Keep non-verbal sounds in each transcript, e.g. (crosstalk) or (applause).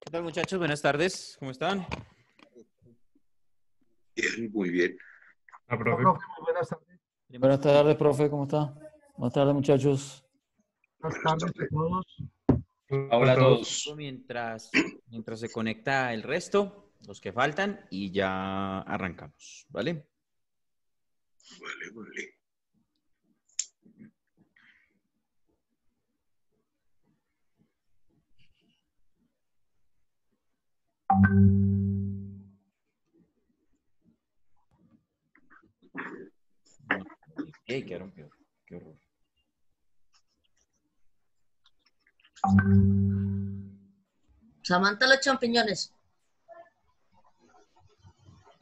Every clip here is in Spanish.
¿Qué tal muchachos? Buenas tardes, ¿cómo están? muy bien. Ah, profe. buenas tardes. profe, ¿cómo está? Buenas tardes, muchachos. Buenas tardes a todos. Hola a todos. Mientras, mientras se conecta el resto, los que faltan, y ya arrancamos, ¿vale? Vale, vale. hey qué rompió! ¡Qué horror! Samantha los champiñones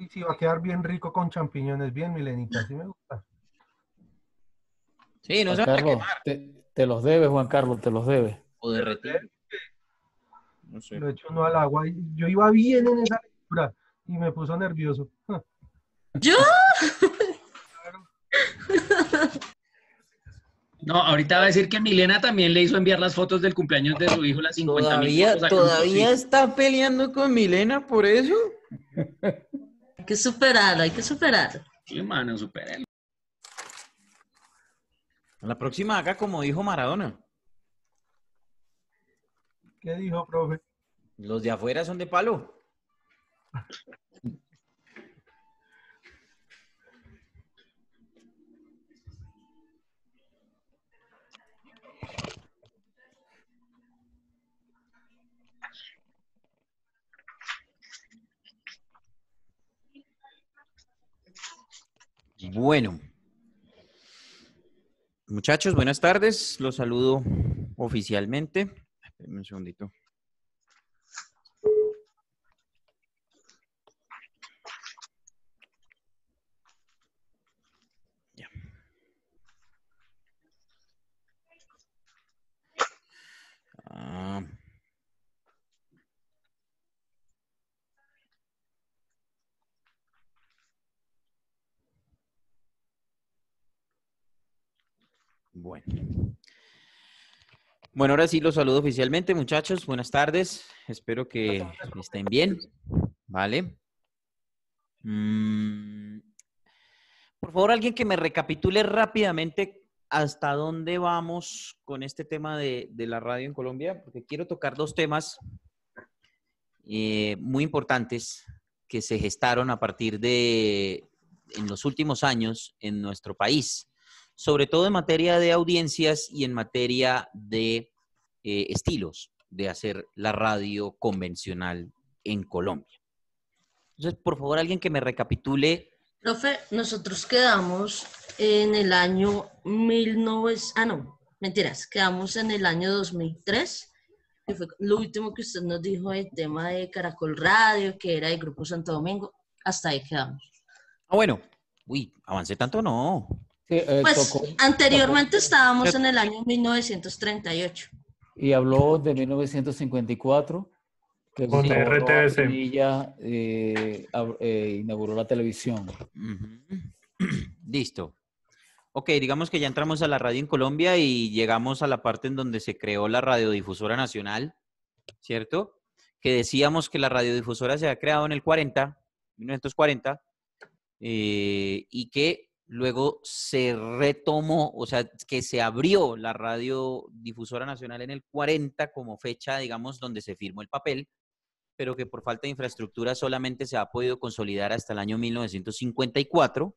si va a quedar bien rico con champiñones, bien, Milenita, así me gusta. Sí, no se va a quemar. Te, los debes, Juan Carlos, te los debe O derretir. No sé. Lo hecho uno al agua. Yo iba bien en esa lectura y me puso nervioso. ¿Yo? (laughs) No, ahorita va a decir que Milena también le hizo enviar las fotos del cumpleaños de su hijo, las 50 mil ¿Todavía está peleando con Milena por eso? (laughs) Hay que superarlo, hay que superarlo. Sí, mano, superarlo. La próxima acá, como dijo Maradona. ¿Qué dijo, profe? Los de afuera son de palo. (laughs) Bueno. Muchachos, buenas tardes. Los saludo oficialmente. Espérenme un segundito. Bueno. Bueno, ahora sí los saludo oficialmente, muchachos. Buenas tardes. Espero que estén bien. Vale. Mm, por favor, alguien que me recapitule rápidamente hasta dónde vamos con este tema de, la radio en Colombia, porque quiero tocar dos temas eh, muy importantes que se gestaron a partir de en los últimos años en nuestro país sobre todo en materia de audiencias y en materia de eh, estilos de hacer la radio convencional en Colombia. Entonces, por favor, alguien que me recapitule. Profe, nosotros quedamos en el año 1900, Ah, no, mentiras, quedamos en el año 2003, que fue lo último que usted nos dijo el tema de Caracol Radio, que era el Grupo Santo Domingo. Hasta ahí quedamos. Ah, bueno. Uy, avancé tanto, no. Eh, pues anteriormente estábamos en el año 1938. Y habló de 1954, que con eh, eh, inauguró la televisión. (clears throat) Listo. Ok, digamos que ya entramos a la radio en Colombia y llegamos a la parte en donde se creó la Radiodifusora Nacional, ¿cierto? Que decíamos que la radiodifusora se ha creado en el 40, 1940, y que Luego se retomó, o sea, que se abrió la radio difusora nacional en el 40 como fecha, digamos, donde se firmó el papel, pero que por falta de infraestructura solamente se ha podido consolidar hasta el año 1954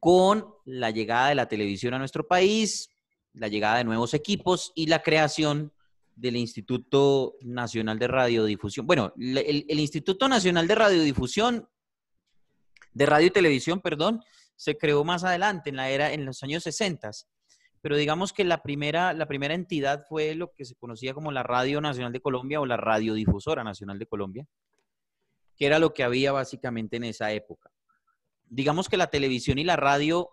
con la llegada de la televisión a nuestro país, la llegada de nuevos equipos y la creación del Instituto Nacional de Radiodifusión. Bueno, el, el Instituto Nacional de Radiodifusión, de Radio y Televisión, perdón, se creó más adelante, en, la era, en los años 60. Pero digamos que la primera, la primera entidad fue lo que se conocía como la Radio Nacional de Colombia o la Radiodifusora Nacional de Colombia, que era lo que había básicamente en esa época. Digamos que la televisión y la radio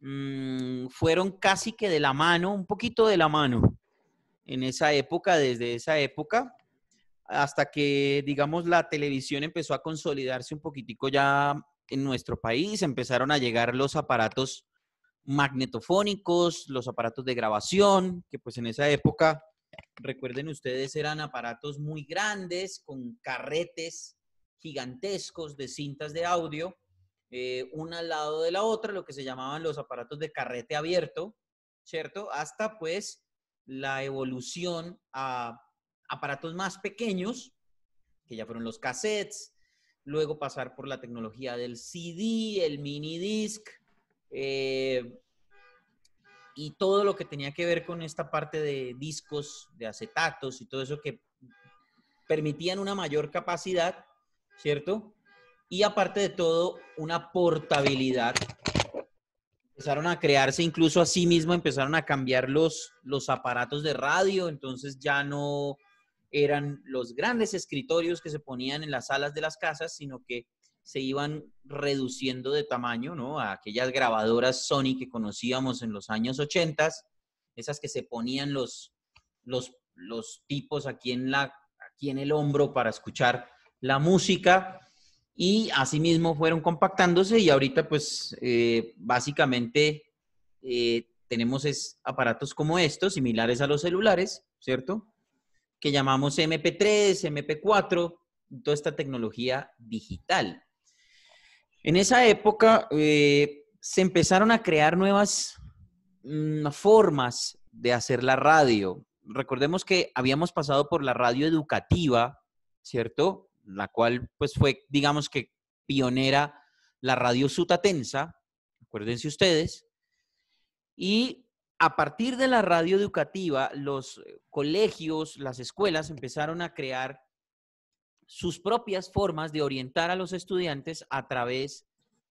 mm, fueron casi que de la mano, un poquito de la mano, en esa época, desde esa época, hasta que, digamos, la televisión empezó a consolidarse un poquitico ya en nuestro país empezaron a llegar los aparatos magnetofónicos, los aparatos de grabación, que pues en esa época, recuerden ustedes, eran aparatos muy grandes con carretes gigantescos de cintas de audio, eh, una al lado de la otra, lo que se llamaban los aparatos de carrete abierto, ¿cierto? Hasta pues la evolución a aparatos más pequeños, que ya fueron los cassettes, luego pasar por la tecnología del CD, el mini disc eh, y todo lo que tenía que ver con esta parte de discos, de acetatos y todo eso que permitían una mayor capacidad, ¿cierto? Y aparte de todo, una portabilidad. Empezaron a crearse, incluso a mismo empezaron a cambiar los, los aparatos de radio, entonces ya no, eran los grandes escritorios que se ponían en las salas de las casas, sino que se iban reduciendo de tamaño, ¿no? A aquellas grabadoras Sony que conocíamos en los años 80, esas que se ponían los, los, tipos aquí en, la, aquí en el hombro para escuchar la música y asimismo fueron compactándose y ahorita pues eh, básicamente eh, tenemos aparatos como estos, similares a los celulares, ¿cierto? que llamamos MP3, MP4, toda esta tecnología digital. En esa época eh, se empezaron a crear nuevas mm, formas de hacer la radio. Recordemos que habíamos pasado por la radio educativa, ¿cierto? La cual pues fue, digamos que pionera la radio sutatensa, acuérdense ustedes, y a partir de la radio educativa, los eh, colegios, las escuelas empezaron a crear sus propias formas de orientar a los estudiantes a través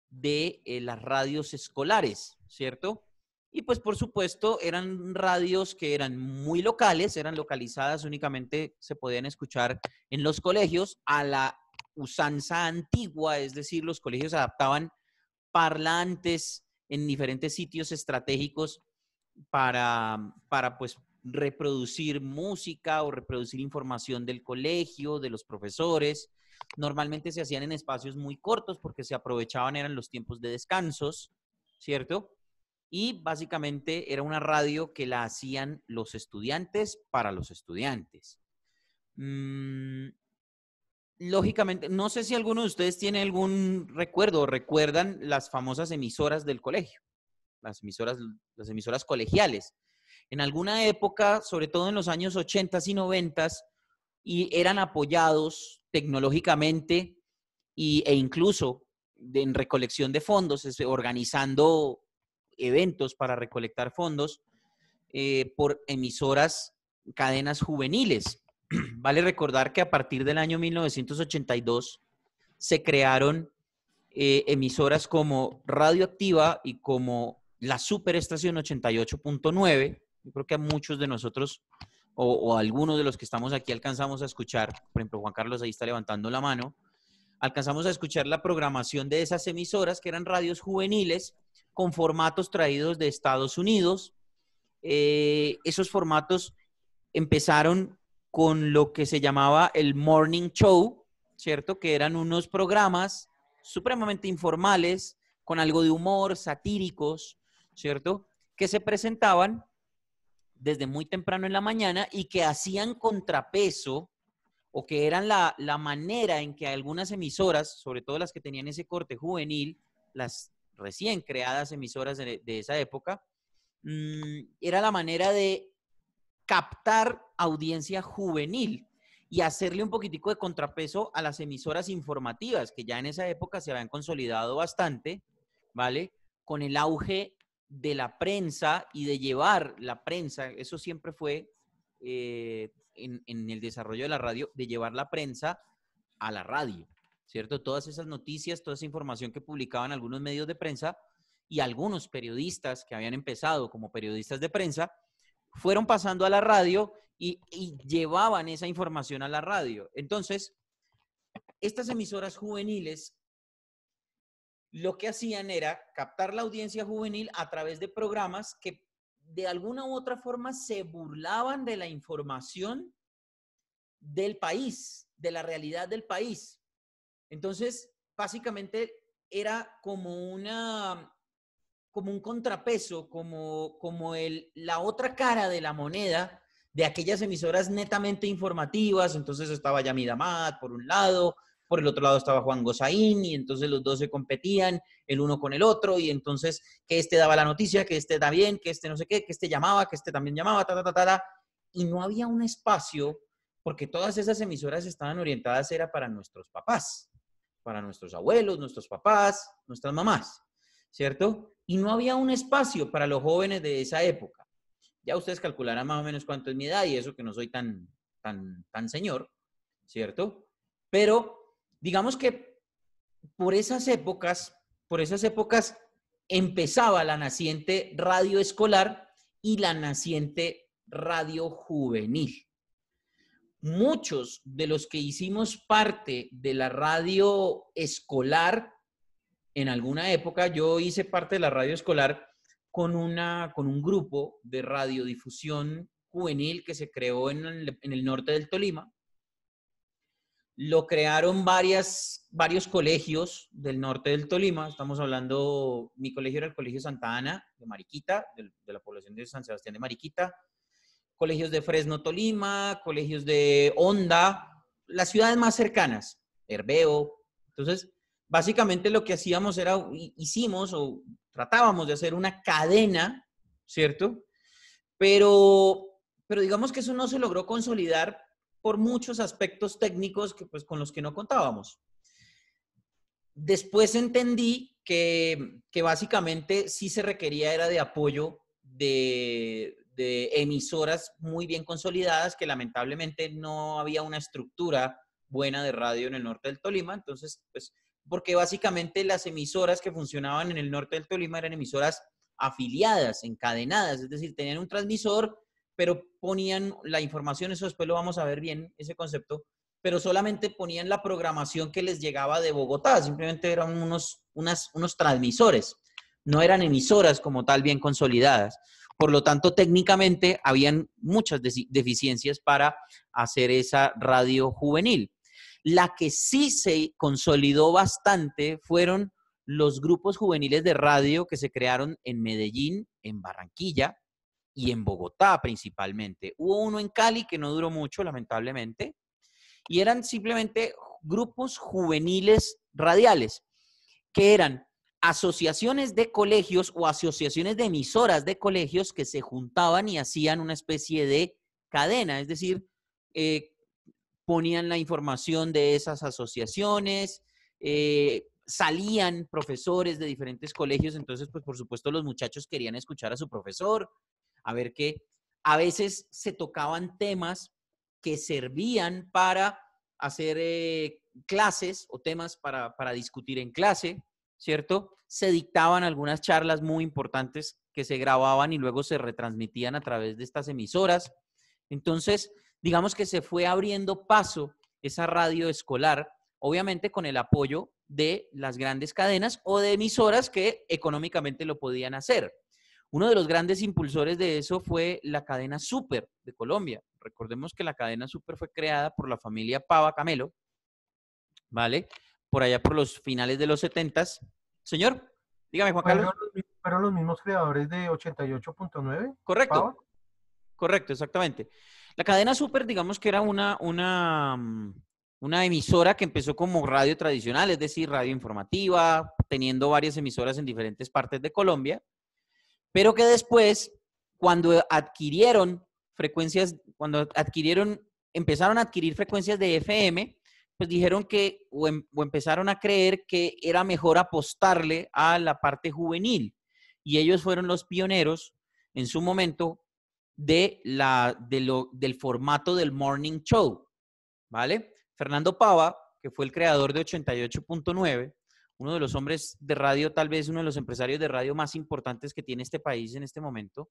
de eh, las radios escolares, ¿cierto? Y pues por supuesto eran radios que eran muy locales, eran localizadas únicamente, se podían escuchar en los colegios a la usanza antigua, es decir, los colegios adaptaban parlantes en diferentes sitios estratégicos para, para pues reproducir música o reproducir información del colegio, de los profesores. Normalmente se hacían en espacios muy cortos porque se aprovechaban, eran los tiempos de descansos, ¿cierto? Y básicamente era una radio que la hacían los estudiantes para los estudiantes. Mm, lógicamente, no sé si alguno de ustedes tiene algún recuerdo, recuerdan las famosas emisoras del colegio las emisoras, las emisoras colegiales. En alguna época, sobre todo en los años 80 y 90, y eran apoyados tecnológicamente e incluso en recolección de fondos, organizando eventos para recolectar fondos eh, por emisoras, cadenas juveniles. (clears throat) Vale recordar que a partir del año 1982 se crearon eh, emisoras como Radioactiva y como la superestación 88.9. Yo creo que a muchos de nosotros o, algunos de los que estamos aquí alcanzamos a escuchar, por ejemplo, Juan Carlos ahí está levantando la mano, alcanzamos a escuchar la programación de esas emisoras que eran radios juveniles con formatos traídos de Estados Unidos. Eh, esos formatos empezaron con lo que se llamaba el Morning Show, ¿cierto? Que eran unos programas supremamente informales, con algo de humor, satíricos, ¿cierto? Que se presentaban desde muy temprano en la mañana y que hacían contrapeso o que eran la, manera en que algunas emisoras, sobre todo las que tenían ese corte juvenil, las recién creadas emisoras de, esa época, mm, era la manera de captar audiencia juvenil y hacerle un poquitico de contrapeso a las emisoras informativas, que ya en esa época se habían consolidado bastante, ¿vale? Con el auge de la prensa y de llevar la prensa, eso siempre fue eh, en, el desarrollo de la radio, de llevar la prensa a la radio, ¿cierto? Todas esas noticias, toda esa información que publicaban algunos medios de prensa y algunos periodistas que habían empezado como periodistas de prensa, fueron pasando a la radio y llevaban esa información a la radio. Entonces, estas emisoras juveniles lo que hacían era captar la audiencia juvenil a través de programas que de alguna u otra forma se burlaban de la información del país, de la realidad del país. Entonces, básicamente era como una como un contrapeso, como, la otra cara de la moneda de aquellas emisoras netamente informativas. Entonces estaba Yamida Mat, por un lado, por el otro lado estaba Juan Gozaín y entonces los dos se competían el uno con el otro y entonces que este daba la noticia, que este da bien, que este no sé qué, que este llamaba, que este también llamaba, ta, ta, ta, y no había un espacio porque todas esas emisoras estaban orientadas era para nuestros papás, para nuestros abuelos, nuestros papás, nuestras mamás, ¿cierto? Y no había un espacio para los jóvenes de esa época. Ya ustedes calcularán más o menos cuánto es mi edad y eso que no soy tan, tan, tan señor, ¿cierto? Pero Digamos que por esas épocas, por esas épocas empezaba la naciente radio escolar y la naciente radio juvenil. Muchos de los que hicimos parte de la radio escolar, en alguna época yo hice parte de la radio escolar con, una, con un grupo de radiodifusión juvenil que se creó en el norte del Tolima, lo crearon varias, varios colegios del norte del Tolima. Estamos hablando, mi colegio era el Colegio Santa Ana de Mariquita, de, la población de San Sebastián de Mariquita, colegios de Fresno Tolima, colegios de Honda, las ciudades más cercanas, Herbeo. Entonces, básicamente lo que hacíamos era, hicimos o tratábamos de hacer una cadena, ¿cierto? Pero, pero digamos que eso no se logró consolidar por muchos aspectos técnicos que, pues, con los que no contábamos. Después entendí que, básicamente sí se requería era de apoyo de, emisoras muy bien consolidadas, que lamentablemente no había una estructura buena de radio en el norte del Tolima, entonces, pues, porque básicamente las emisoras que funcionaban en el norte del Tolima eran emisoras afiliadas, encadenadas, es decir, tenían un transmisor pero ponían la información, eso después lo vamos a ver bien, ese concepto, pero solamente ponían la programación que les llegaba de Bogotá, simplemente eran unos, unos transmisores, no eran emisoras como tal bien consolidadas. Por lo tanto, técnicamente habían muchas deficiencias para hacer esa radio juvenil. La que sí se consolidó bastante fueron los grupos juveniles de radio que se crearon en Medellín, en Barranquilla, y en Bogotá principalmente. Hubo uno en Cali que no duró mucho, lamentablemente, y eran simplemente grupos juveniles radiales, que eran asociaciones de colegios o asociaciones de emisoras de colegios que se juntaban y hacían una especie de cadena, es decir, eh, ponían la información de esas asociaciones, eh, salían profesores de diferentes colegios, entonces, pues por supuesto los muchachos querían escuchar a su profesor, a ver que a veces se tocaban temas que servían para hacer eh, clases o temas para, para discutir en clase, ¿cierto? Se dictaban algunas charlas muy importantes que se grababan y luego se retransmitían a través de estas emisoras. Entonces, digamos que se fue abriendo paso esa radio escolar, obviamente con el apoyo de las grandes cadenas o de emisoras que económicamente lo podían hacer. Uno de los grandes impulsores de eso fue la cadena Super de Colombia. Recordemos que la cadena Super fue creada por la familia Pava Camelo, ¿vale? Por allá por los finales de los 70 Señor, dígame, Juan Carlos. ¿Fueron los mismos creadores de 88.9? Correcto. Correcto, exactamente. La cadena Super, digamos que era una, una, mm, una emisora que empezó como radio tradicional, es decir, radio informativa, teniendo varias emisoras en diferentes partes de Colombia pero que después, cuando adquirieron frecuencias, cuando adquirieron, empezaron a adquirir frecuencias de FM, pues dijeron que, em, o, empezaron a creer que era mejor apostarle a la parte juvenil. Y ellos fueron los pioneros en su momento de la, de lo, del formato del morning show, ¿vale? Fernando Pava, que fue el creador de 88.9, uno de los hombres de radio, tal vez uno de los empresarios de radio más importantes que tiene este país en este momento.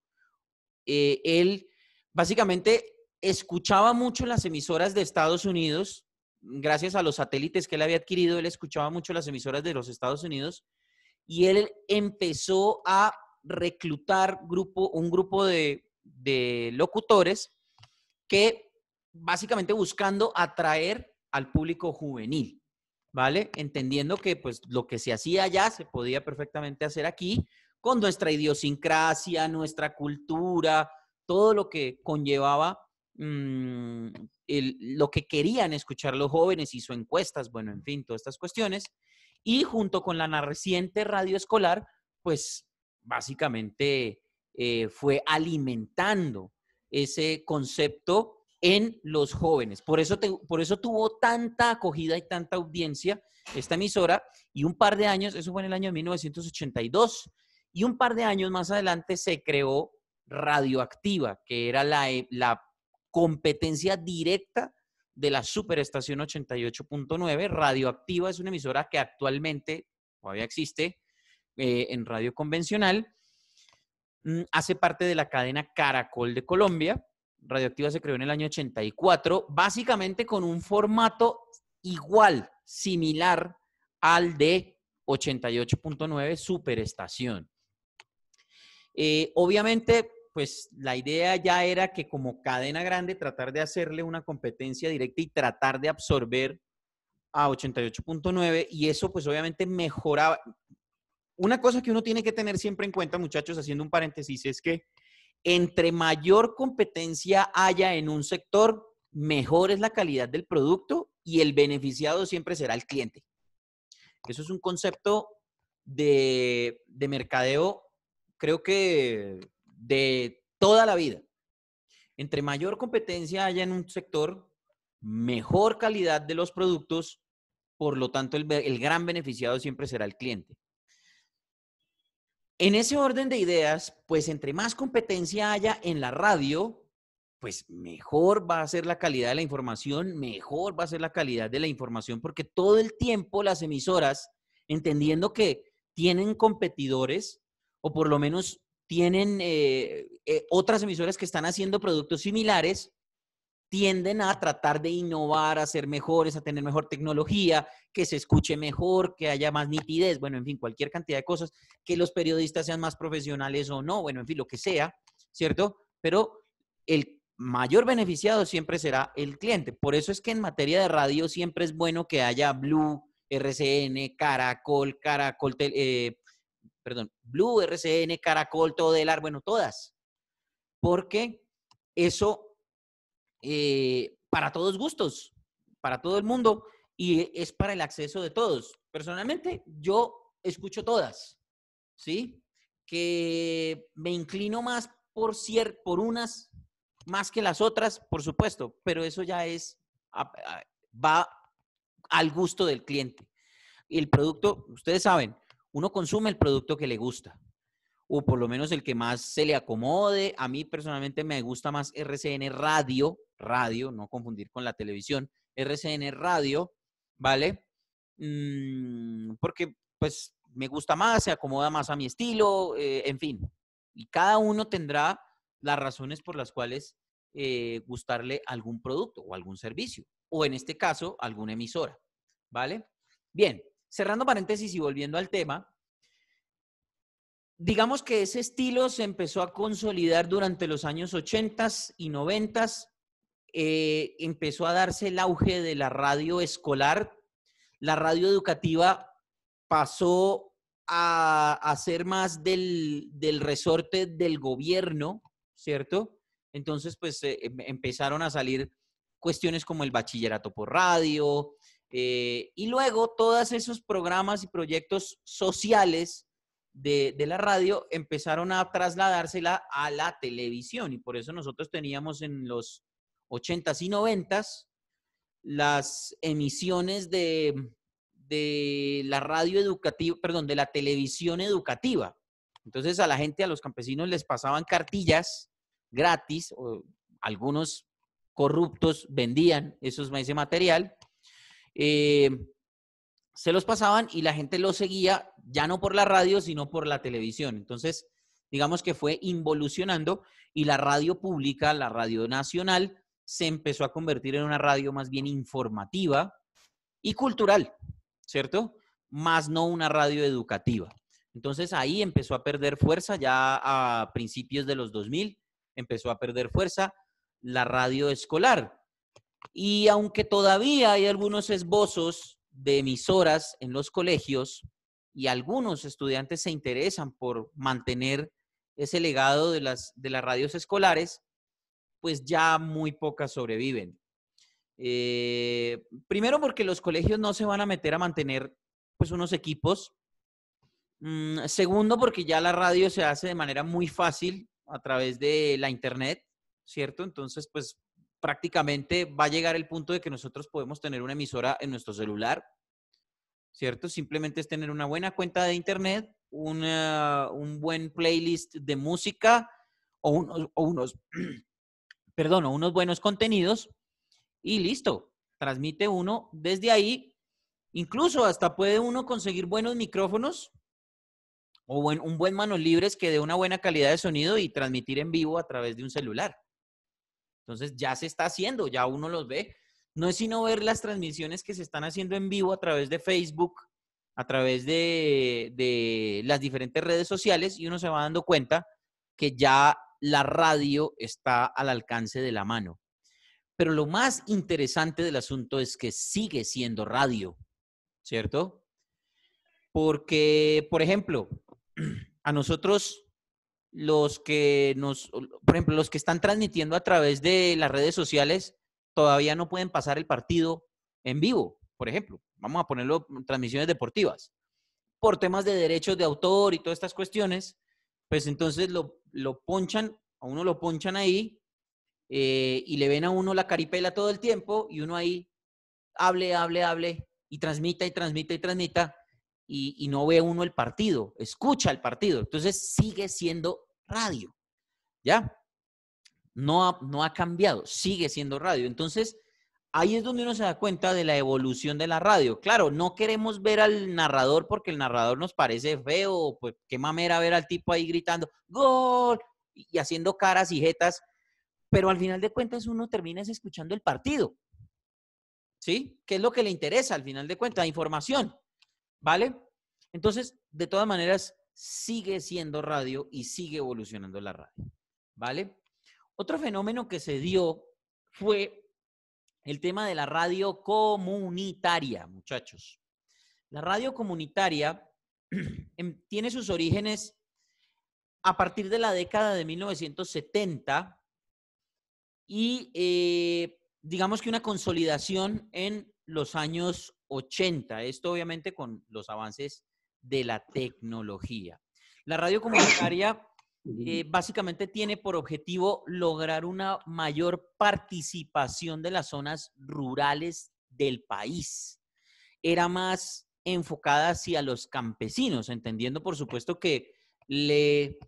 Eh, él básicamente escuchaba mucho las emisoras de Estados Unidos, gracias a los satélites que él había adquirido, él escuchaba mucho las emisoras de los Estados Unidos y él empezó a reclutar grupo, un grupo de locutores que básicamente buscando atraer al público juvenil. ¿vale? Entendiendo que pues lo que se hacía allá se podía perfectamente hacer aquí con nuestra idiosincrasia, nuestra cultura, todo lo que conllevaba mm, lo que querían escuchar los jóvenes, hizo encuestas, bueno, en fin, todas estas cuestiones. Y junto con la reciente radio escolar, pues básicamente eh, fue alimentando ese concepto en los jóvenes. Por eso, por eso tuvo tanta acogida y tanta audiencia esta emisora y un par de años, eso fue en el año 1982, y un par de años más adelante se creó Radioactiva, que era la, eh, competencia directa de la Superestación 88.9. Radioactiva es una emisora que actualmente todavía existe eh, en radio convencional. Mm, hace parte de la cadena Caracol de Colombia Radioactiva se creó en el año 84, básicamente con un formato igual, similar al de 88.9 Superestación. Eh, obviamente, pues la idea ya era que como cadena grande tratar de hacerle una competencia directa y tratar de absorber a 88.9 y eso pues obviamente mejoraba. Una cosa que uno tiene que tener siempre en cuenta, muchachos, haciendo un paréntesis, es que entre mayor competencia haya en un sector, mejor es la calidad del producto y el beneficiado siempre será el cliente. Eso es un concepto de, mercadeo, creo que de toda la vida. Entre mayor competencia haya en un sector, mejor calidad de los productos, por lo tanto el gran beneficiado siempre será el cliente. En ese orden de ideas, pues entre más competencia haya en la radio, pues mejor va a ser la calidad de la información, mejor va a ser la calidad de la información, porque todo el tiempo las emisoras, entendiendo que tienen competidores, o por lo menos tienen eh, eh, otras emisoras que están haciendo productos similares, tienden a tratar de innovar, a ser mejores, a tener mejor tecnología, que se escuche mejor, que haya más nitidez, bueno, en fin, cualquier cantidad de cosas, que los periodistas sean más profesionales o no, bueno, en fin, lo que sea, ¿cierto? Pero el mayor beneficiado siempre será el cliente. Por eso es que en materia de radio siempre es bueno que haya Blue, RCN, Caracol, Caracol, eh, perdón, Blue, RCN, Caracol, Todelar, bueno, todas. Porque eso eh, para todos gustos, para todo el mundo y es para el acceso de todos. Personalmente, yo escucho todas, ¿sí? Que me inclino más por, por unas más que las otras, por supuesto, pero eso ya es, ah, ah, va al gusto del cliente. El producto, ustedes saben, uno consume el producto que le gusta o por lo menos el que más se le acomode. A mí personalmente me gusta más RCN Radio, radio, no confundir con la televisión, RCN Radio, ¿vale? Mm, porque pues me gusta más, se acomoda más a mi estilo, eh, en fin. Y cada uno tendrá las razones por las cuales eh, gustarle algún producto o algún servicio, o en este caso, alguna emisora, ¿vale? Bien, cerrando paréntesis y volviendo al tema, digamos que ese estilo se empezó a consolidar durante los años 80 y 90. Eh, empezó a darse el auge de la radio escolar. La radio educativa pasó a, hacer ser más del, del, resorte del gobierno, ¿cierto? Entonces, pues eh, em, empezaron a salir cuestiones como el bachillerato por radio eh, y luego todos esos programas y proyectos sociales de, la radio empezaron a trasladársela a la televisión y por eso nosotros teníamos en los 80 y 90 las emisiones de, la radio educativa, perdón, de la televisión educativa. Entonces a la gente, a los campesinos les pasaban cartillas gratis, o algunos corruptos vendían esos, ese material. Eh, se los pasaban y la gente los seguía ya no por la radio, sino por la televisión. Entonces, digamos que fue involucionando y la radio pública, la radio nacional, se empezó a convertir en una radio más bien informativa y cultural, ¿cierto? Más no una radio educativa. Entonces ahí empezó a perder fuerza, ya a principios de los 2000 empezó a perder fuerza la radio escolar. Y aunque todavía hay algunos esbozos de emisoras en los colegios y algunos estudiantes se interesan por mantener ese legado de las, de las radios escolares, pues ya muy pocas sobreviven. Eh, primero porque los colegios no se van a meter a mantener pues unos equipos. Mm, segundo porque ya la radio se hace de manera muy fácil a través de la internet, ¿cierto? Entonces pues prácticamente va a llegar el punto de que nosotros podemos tener una emisora en nuestro celular, ¿cierto? Simplemente es tener una buena cuenta de internet, un buen playlist de música o, unos, (clears throat) perdón, o unos buenos contenidos y listo, transmite uno desde ahí. Incluso hasta puede uno conseguir buenos micrófonos o un buen manos libres que dé una buena calidad de sonido y transmitir en vivo a través de un celular. Entonces ya se está haciendo, ya uno los ve. No es sino ver las transmisiones que se están haciendo en vivo a través de Facebook, a través de, las diferentes redes sociales y uno se va dando cuenta que ya la radio está al alcance de la mano. Pero lo más interesante del asunto es que sigue siendo radio, ¿cierto? Porque, por ejemplo, (clears throat) a nosotros los que nos, por ejemplo, los que están transmitiendo a través de las redes sociales todavía no pueden pasar el partido en vivo, por ejemplo. Vamos a ponerlo en transmisiones deportivas. Por temas de derechos de autor y todas estas cuestiones, pues entonces lo, ponchan, a uno lo ponchan ahí eh, y le ven a uno la caripela todo el tiempo y uno ahí hable, hable, hable y transmita y transmita y transmita y, no ve uno el partido, escucha el partido. Entonces sigue siendo radio, ¿ya? No ha, no ha cambiado, sigue siendo radio. Entonces, ahí es donde uno se da cuenta de la evolución de la radio. Claro, no queremos ver al narrador porque el narrador nos parece feo, pues qué mamera ver al tipo ahí gritando gol y haciendo caras y jetas, pero al final de cuentas uno termina escuchando el partido. ¿Sí? ¿Qué es lo que le interesa al final de cuentas? Información. ¿Vale? Entonces, de todas maneras, sigue siendo radio y sigue evolucionando la radio. ¿Vale? Otro fenómeno que se dio fue el tema de la radio comunitaria, muchachos. La radio comunitaria (clears throat) em, tiene sus orígenes a partir de la década de 1970 y eh, digamos que una consolidación en los años 80. Esto obviamente con los avances de la tecnología. La radio comunitaria (clears throat) eh, básicamente tiene por objetivo lograr una mayor participación de las zonas rurales del país. Era más enfocada hacia los campesinos, entendiendo por supuesto que le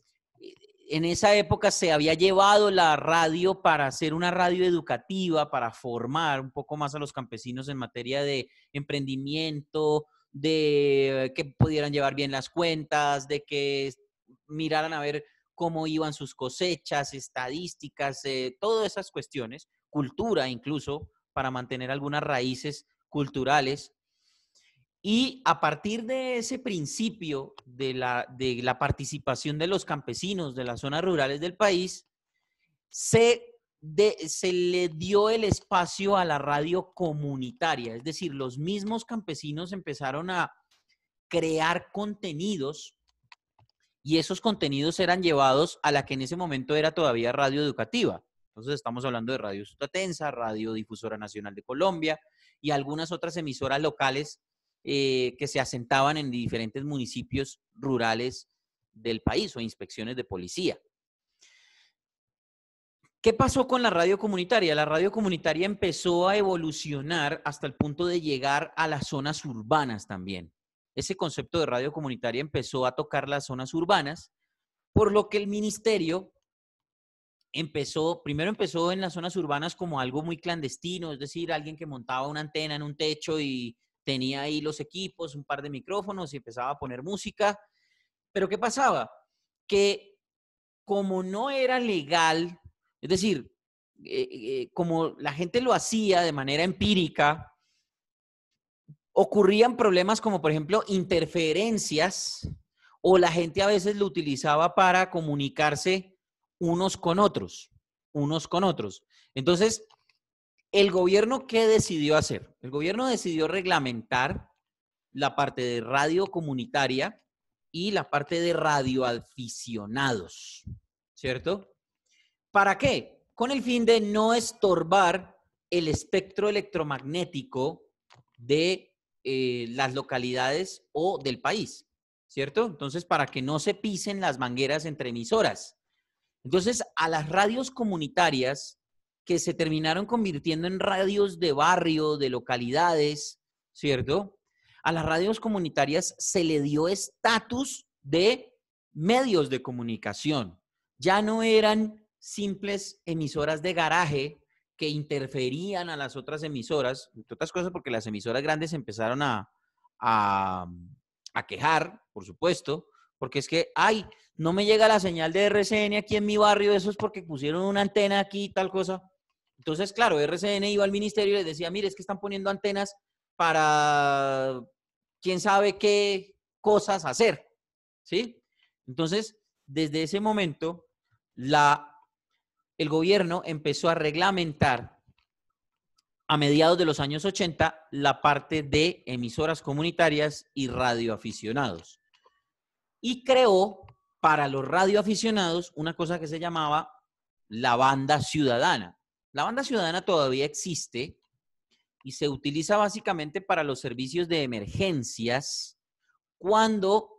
en esa época se había llevado la radio para hacer una radio educativa, para formar un poco más a los campesinos en materia de emprendimiento, de que pudieran llevar bien las cuentas, de que miraran a ver cómo iban sus cosechas, estadísticas, eh, todas esas cuestiones, cultura incluso, para mantener algunas raíces culturales y a partir de ese principio de la, de la participación de los campesinos de las zonas rurales del país, se, se le dio el espacio a la radio comunitaria, es decir, los mismos campesinos empezaron a crear contenidos y esos contenidos eran llevados a la que en ese momento era todavía radio educativa. Entonces estamos hablando de Radio Sutatensa, Radio Difusora Nacional de Colombia y algunas otras emisoras locales eh, que se asentaban en diferentes municipios rurales del país o inspecciones de policía. ¿Qué pasó con la radio comunitaria? La radio comunitaria empezó a evolucionar hasta el punto de llegar a las zonas urbanas también. Ese concepto de radio comunitaria empezó a tocar las zonas urbanas, por lo que el ministerio empezó, primero empezó en las zonas urbanas como algo muy clandestino, es decir, alguien que montaba una antena en un techo y tenía ahí los equipos, un par de micrófonos y empezaba a poner música. Pero ¿qué pasaba? Que como no era legal, es decir, eh, eh, como la gente lo hacía de manera empírica, ocurrían problemas como por ejemplo interferencias o la gente a veces lo utilizaba para comunicarse unos con otros, unos con otros. Entonces, el gobierno, ¿qué decidió hacer? El gobierno decidió reglamentar la parte de radio comunitaria y la parte de radioaficionados, ¿cierto? ¿Para qué? Con el fin de no estorbar el espectro electromagnético de eh, las localidades o del país, ¿cierto? Entonces, para que no se pisen las mangueras entre emisoras. Entonces, a las radios comunitarias que se terminaron convirtiendo en radios de barrio, de localidades, ¿cierto? A las radios comunitarias se le dio estatus de medios de comunicación. Ya no eran simples emisoras de garaje que interferían a las otras emisoras, entre otras cosas porque las emisoras grandes empezaron a, a, quejar, por supuesto, porque es que, ay, no me llega la señal de RCN aquí en mi barrio, eso es porque pusieron una antena aquí, y tal cosa. Entonces, claro, RCN iba al ministerio y les decía, mire, es que están poniendo antenas para quién sabe qué cosas hacer, ¿sí? Entonces, desde ese momento, la, el gobierno empezó a reglamentar a mediados de los años 80 la parte de emisoras comunitarias y radioaficionados. Y creó para los radioaficionados una cosa que se llamaba la banda ciudadana. La banda ciudadana todavía existe y se utiliza básicamente para los servicios de emergencias cuando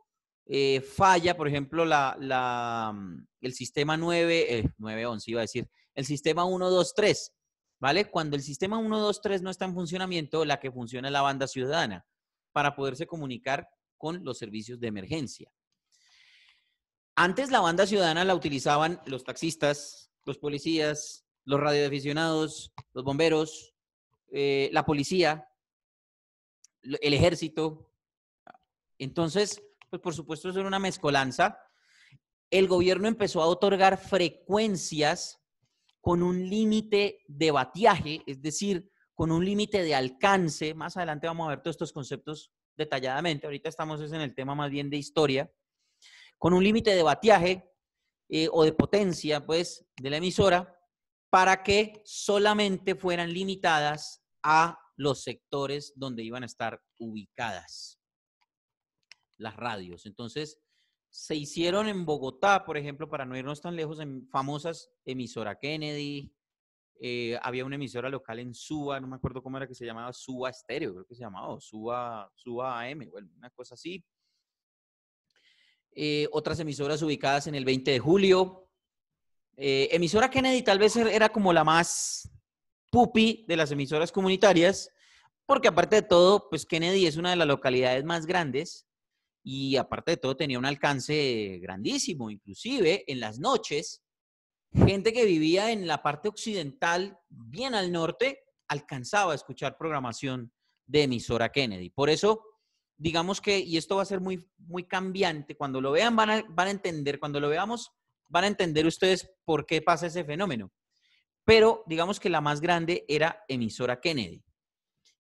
eh, falla, por ejemplo, la, mm, el sistema 9, eh, 911 iba a decir, el sistema 123, ¿vale? Cuando el sistema 123 no está en funcionamiento, la que funciona es la banda ciudadana para poderse comunicar con los servicios de emergencia. Antes la banda ciudadana la utilizaban los taxistas, los policías, los radioaficionados, los bomberos, eh, la policía, el ejército. Entonces, pues por supuesto, eso una mezcolanza. El gobierno empezó a otorgar frecuencias con un límite de batiaje, es decir, con un límite de alcance. Más adelante vamos a ver todos estos conceptos detalladamente. Ahorita estamos en el tema más bien de historia. Con un límite de batiaje eh, o de potencia, pues, de la emisora, para que solamente fueran limitadas a los sectores donde iban a estar ubicadas las radios. Entonces, se hicieron en Bogotá, por ejemplo, para no irnos tan lejos, en famosas emisora Kennedy, eh, había una emisora local en Suba, no me acuerdo cómo era que se llamaba, Suba Estéreo, creo que se llamaba, Suba, Suba AM, una cosa así. Eh, otras emisoras ubicadas en el 20 de julio, eh, emisora Kennedy tal vez er, era como la más pupi de las emisoras comunitarias, porque aparte de todo, pues Kennedy es una de las localidades más grandes y aparte de todo tenía un alcance grandísimo, inclusive en las noches, gente que vivía en la parte occidental, bien al norte, alcanzaba a escuchar programación de emisora Kennedy. Por eso, digamos que, y esto va a ser muy, muy cambiante, cuando lo vean van van a entender, cuando lo veamos van a entender ustedes por qué pasa ese fenómeno. Pero digamos que la más grande era emisora Kennedy.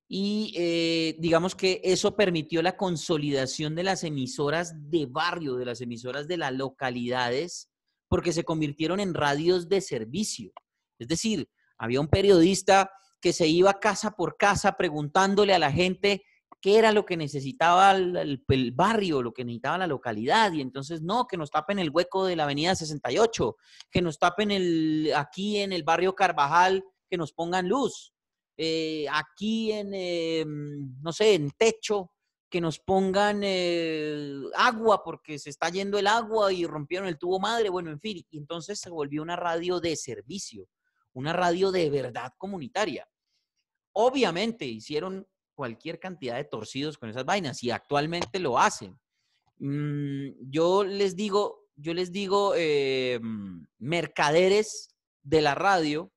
Y eh, digamos que eso permitió la consolidación de las emisoras de barrio, de las emisoras de las localidades, porque se convirtieron en radios de servicio. Es decir, había un periodista que se iba casa por casa preguntándole a la gente qué era lo que necesitaba el, barrio, lo que necesitaba la localidad. Y entonces, no, que nos tapen el hueco de la avenida 68, que nos tapen el, aquí en el barrio Carvajal, que nos pongan luz, eh, aquí en, eh, no sé, en techo, que nos pongan eh, agua porque se está yendo el agua y rompieron el tubo madre, bueno, en fin. Y entonces se volvió una radio de servicio, una radio de verdad comunitaria. Obviamente hicieron cualquier cantidad de torcidos con esas vainas y actualmente lo hacen. Mm, yo les digo, yo les digo, eh, mercaderes de la radio,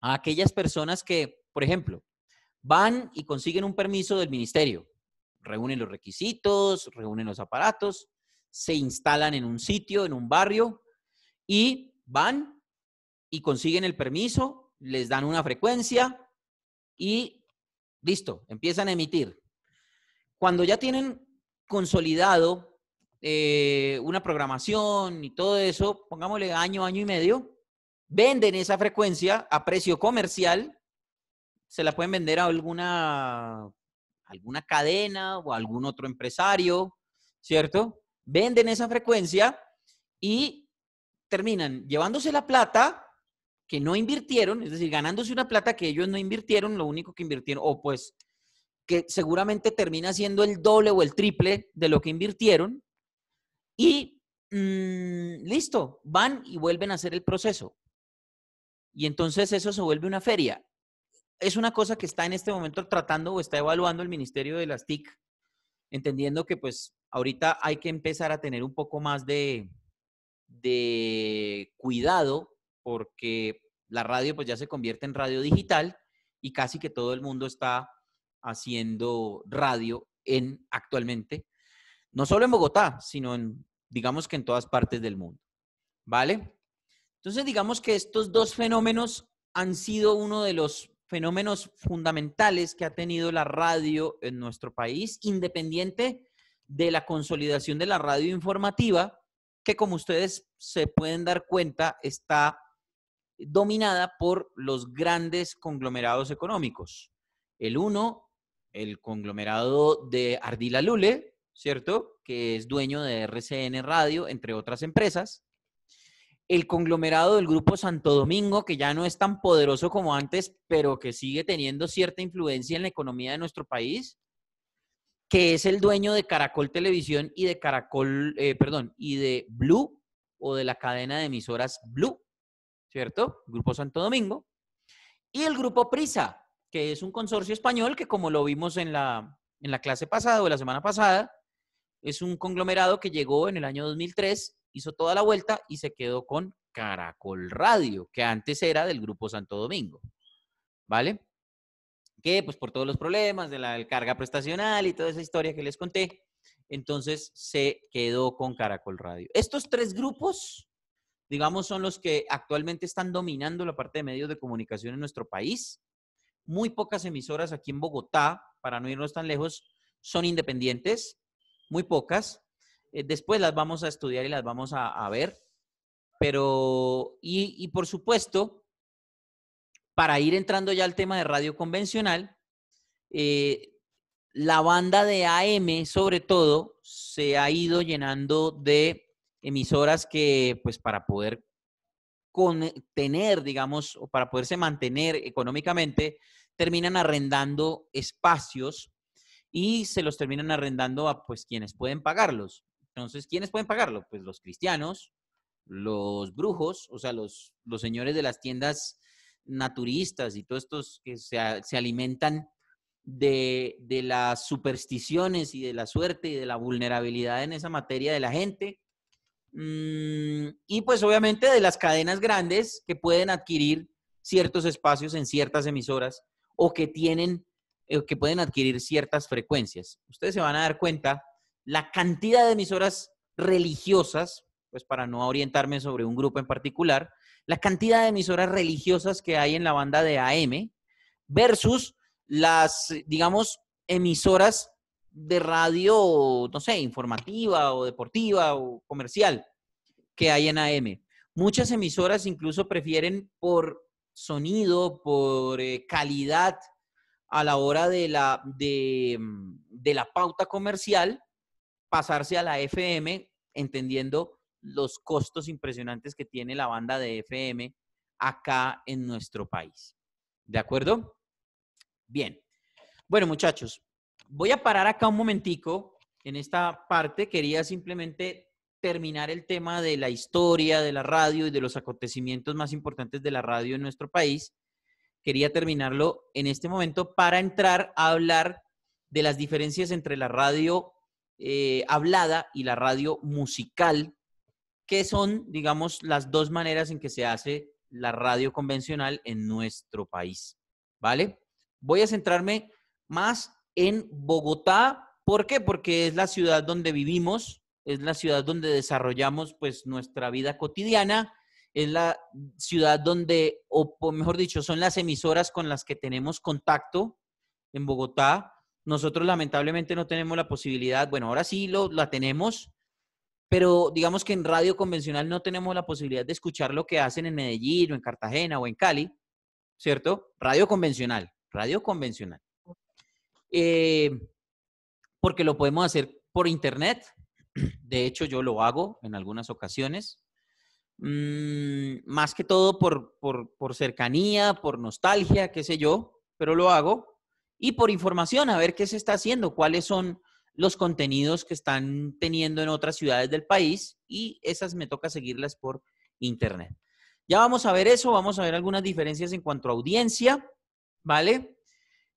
a aquellas personas que, por ejemplo, van y consiguen un permiso del ministerio, reúnen los requisitos, reúnen los aparatos, se instalan en un sitio, en un barrio, y van y consiguen el permiso, les dan una frecuencia y Listo, empiezan a emitir. Cuando ya tienen consolidado eh, una programación y todo eso, pongámosle año, año y medio, venden esa frecuencia a precio comercial, se la pueden vender a alguna, alguna cadena o algún otro empresario, ¿cierto? Venden esa frecuencia y terminan llevándose la plata que no invirtieron, es decir, ganándose una plata que ellos no invirtieron, lo único que invirtieron, o pues que seguramente termina siendo el doble o el triple de lo que invirtieron, y mm, listo, van y vuelven a hacer el proceso. Y entonces eso se vuelve una feria. Es una cosa que está en este momento tratando o está evaluando el Ministerio de las TIC, entendiendo que pues ahorita hay que empezar a tener un poco más de, de cuidado porque la radio pues ya se convierte en radio digital y casi que todo el mundo está haciendo radio en actualmente, no solo en Bogotá, sino en digamos que en todas partes del mundo. ¿Vale? Entonces digamos que estos dos fenómenos han sido uno de los fenómenos fundamentales que ha tenido la radio en nuestro país, independiente de la consolidación de la radio informativa, que como ustedes se pueden dar cuenta está dominada por los grandes conglomerados económicos. El uno, el conglomerado de Ardila Lule, ¿cierto? Que es dueño de RCN Radio, entre otras empresas. El conglomerado del Grupo Santo Domingo, que ya no es tan poderoso como antes, pero que sigue teniendo cierta influencia en la economía de nuestro país, que es el dueño de Caracol Televisión y de Caracol, eh, perdón, y de Blue o de la cadena de emisoras Blue ¿cierto? Grupo Santo Domingo. Y el Grupo Prisa, que es un consorcio español que como lo vimos en la, en la clase pasada o la semana pasada, es un conglomerado que llegó en el año 2003, hizo toda la vuelta y se quedó con Caracol Radio, que antes era del Grupo Santo Domingo, ¿vale? Que pues por todos los problemas de la carga prestacional y toda esa historia que les conté, entonces se quedó con Caracol Radio. Estos tres grupos digamos, son los que actualmente están dominando la parte de medios de comunicación en nuestro país. Muy pocas emisoras aquí en Bogotá, para no irnos tan lejos, son independientes, muy pocas. Eh, después las vamos a estudiar y las vamos a, ver. Pero, y, por supuesto, para ir entrando ya al tema de radio convencional, eh, la banda de AM sobre todo se ha ido llenando de emisoras que pues para poder tener, digamos, o para poderse mantener económicamente, terminan arrendando espacios y se los terminan arrendando a pues quienes pueden pagarlos. Entonces, ¿quiénes pueden pagarlo? Pues los cristianos, los brujos, o sea, los, los señores de las tiendas naturistas y todos estos que se, alimentan de, de, las supersticiones y de la suerte y de la vulnerabilidad en esa materia de la gente, Mm, y pues obviamente de las cadenas grandes que pueden adquirir ciertos espacios en ciertas emisoras o que tienen eh, que pueden adquirir ciertas frecuencias. Ustedes se van a dar cuenta la cantidad de emisoras religiosas, pues para no orientarme sobre un grupo en particular, la cantidad de emisoras religiosas que hay en la banda de AM versus las, digamos, emisoras de radio, no sé, informativa o deportiva o comercial que hay en AM. Muchas emisoras incluso prefieren por sonido, por eh, calidad a la hora de la, de, mm, de la pauta comercial, pasarse a la FM, entendiendo los costos impresionantes que tiene la banda de FM acá en nuestro país. ¿De acuerdo? Bien. Bueno, muchachos, Voy a parar acá un momentico. En esta parte quería simplemente terminar el tema de la historia de la radio y de los acontecimientos más importantes de la radio en nuestro país. Quería terminarlo en este momento para entrar a hablar de las diferencias entre la radio eh, hablada y la radio musical, que son, digamos, las dos maneras en que se hace la radio convencional en nuestro país. ¿Vale? Voy a centrarme más en Bogotá. ¿Por qué? Porque es la ciudad donde vivimos, es la ciudad donde desarrollamos pues nuestra vida cotidiana, es la ciudad donde, o mejor dicho, son las emisoras con las que tenemos contacto en Bogotá. Nosotros lamentablemente no tenemos la posibilidad, bueno, ahora sí lo, la tenemos, pero digamos que en radio convencional no tenemos la posibilidad de escuchar lo que hacen en Medellín o en Cartagena o en Cali, ¿cierto? Radio convencional, radio convencional. Eh, porque lo podemos hacer por internet. De hecho, yo lo hago en algunas ocasiones. Mm, más que todo por, por cercanía, por nostalgia, qué sé yo, pero lo hago. Y por información, a ver qué se está haciendo, cuáles son los contenidos que están teniendo en otras ciudades del país y esas me toca seguirlas por internet. Ya vamos a ver eso, vamos a ver algunas diferencias en cuanto a audiencia, ¿vale?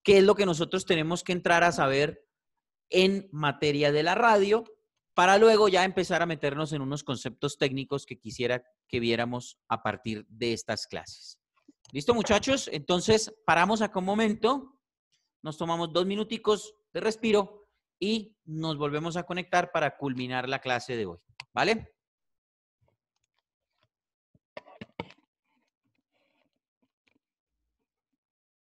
qué es lo que nosotros tenemos que entrar a saber en materia de la radio para luego ya empezar a meternos en unos conceptos técnicos que quisiera que viéramos a partir de estas clases. ¿Listo, muchachos? Entonces, paramos acá un momento, nos tomamos dos minuticos de respiro y nos volvemos a conectar para culminar la clase de hoy. ¿Vale?